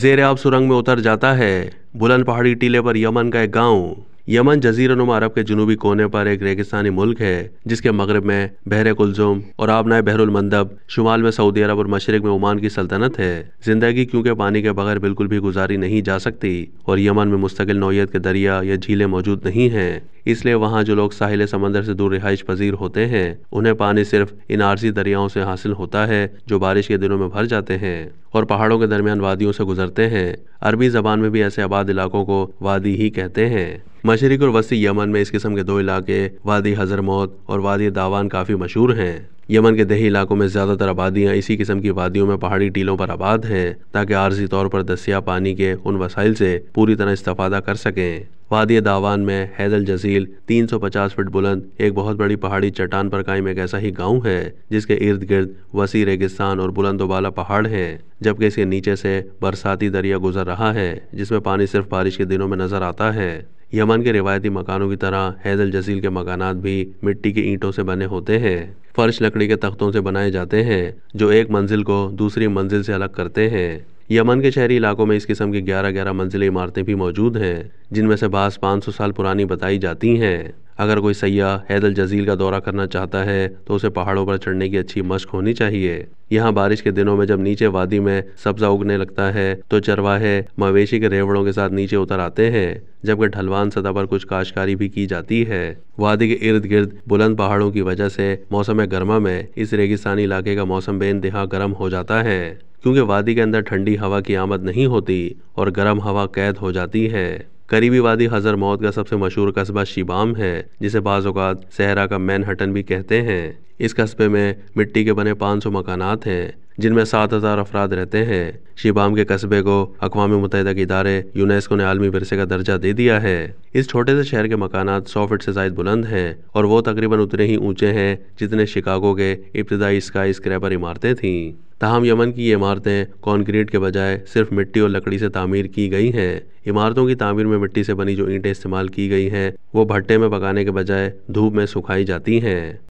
जेर आब सुरंग में उतर जाता है बुलंद पहाड़ी टीले पर यमन का एक गांव यमन जजीरनुमा अरब के जनूबी कोने पर एक रेगिस्तानी मुल्क है जिसके मगरब में बहर कुलजुम और आबनाए बहरुल मंदब शुमाल में सऊदी अरब और मशरक में ओमान की सल्तनत है जिंदगी क्योंकि पानी के बगैर बिल्कुल भी गुजारी नहीं जा सकती और यमन में मुस्तकिल नौीयत के दरिया या झीलें मौजूद नहीं हैं इसलिए वहाँ जो लोग साहिल समंदर से दूर रिहाइश पजीर होते हैं उन्हें पानी सिर्फ इन आरजी दरियाओं से हासिल होता है जो बारिश के दिनों में भर जाते हैं और पहाड़ों के दरमियान वादियों से गुजरते हैं अरबी जबान में भी ऐसे आबाद इलाकों को वादी ही कहते हैं मशरक और वसी यमन में इस किस्म के दो इलाके वादी हज़र मौत और वादी दावान काफ़ी मशहूर हैं यमन के दही इलाकों में ज़्यादातर आबादियाँ इसी किस्म की वादियों में पहाड़ी टीलों पर आबाद हैं ताकि आर्जी तौर पर दस्या पानी के उन वसाइल से पूरी तरह इस्ता कर सकें वादी दावान में हैदल जजील 350 फीट बुलंद एक बहुत बड़ी पहाड़ी चट्टान पर कायम एक ऐसा ही गांव है जिसके इर्द गिर्द वसी रेगिस्तान और बुलंदोबाला पहाड़ हैं जबकि इसके नीचे से बरसाती दरिया गुजर रहा है जिसमें पानी सिर्फ बारिश के दिनों में नजर आता है यमन के रिवायती मकानों की तरह हैदल जजील के मकान भी मिट्टी की ईंटों से बने होते हैं फर्श लकड़ी के तख्तों से बनाए जाते हैं जो एक मंजिल को दूसरी मंजिल से अलग करते हैं यमन के शहरी इलाकों में इस किस्म की ग्यारह ग्यारह मंजिले इमारतें भी मौजूद हैं जिनमें से बास 500 साल पुरानी बताई जाती हैं अगर कोई सयाह हैदल जजील का दौरा करना चाहता है तो उसे पहाड़ों पर चढ़ने की अच्छी मश्क होनी चाहिए यहाँ बारिश के दिनों में जब नीचे वादी में सब्जा उगने लगता है तो चरवाहे मवेशी के रेवड़ों के साथ नीचे उतर आते हैं जबकि ढलवान सतह पर कुछ काशकारी भी की जाती है वादी के इर्द गिर्द बुलंद पहाड़ों की वजह से मौसम गर्मा में इस रेगिस्तानी इलाके का मौसम बेनतहा गर्म हो जाता है क्योंकि वादी के अंदर ठंडी हवा की आमद नहीं होती और गर्म हवा कैद हो जाती है करीबी वादी हजर मौत का सबसे मशहूर कस्बा शिबाम है जिसे बाज़ात सहरा का मैनहटन भी कहते हैं इस कस्बे में मिट्टी के बने 500 मकान हैं जिनमें सात हज़ार अफराद रहते हैं शिबाम के कस्बे को अकवा मुतहदा के इदारे यूनेस्को ने आलमी वरसे का दर्जा दे दिया है इस छोटे से शहर के मकान सौ फीट से जायद बुलंद हैं और वो तकरीबन उतने ही ऊंचे हैं जितने शिकागो के इब्तदाई स्काई स्क्रैपर इमारतें थीं तहम यमन की ये इमारतें कॉन्क्रीट के बजाय सिर्फ मिट्टी और लकड़ी से तामीर की गई हैं इमारतों की तामीर में मिट्टी से बनी जो ईंटें इस्तेमाल की गई हैं वो भट्टे में पकाने के बजाय धूप में सुखाई जाती हैं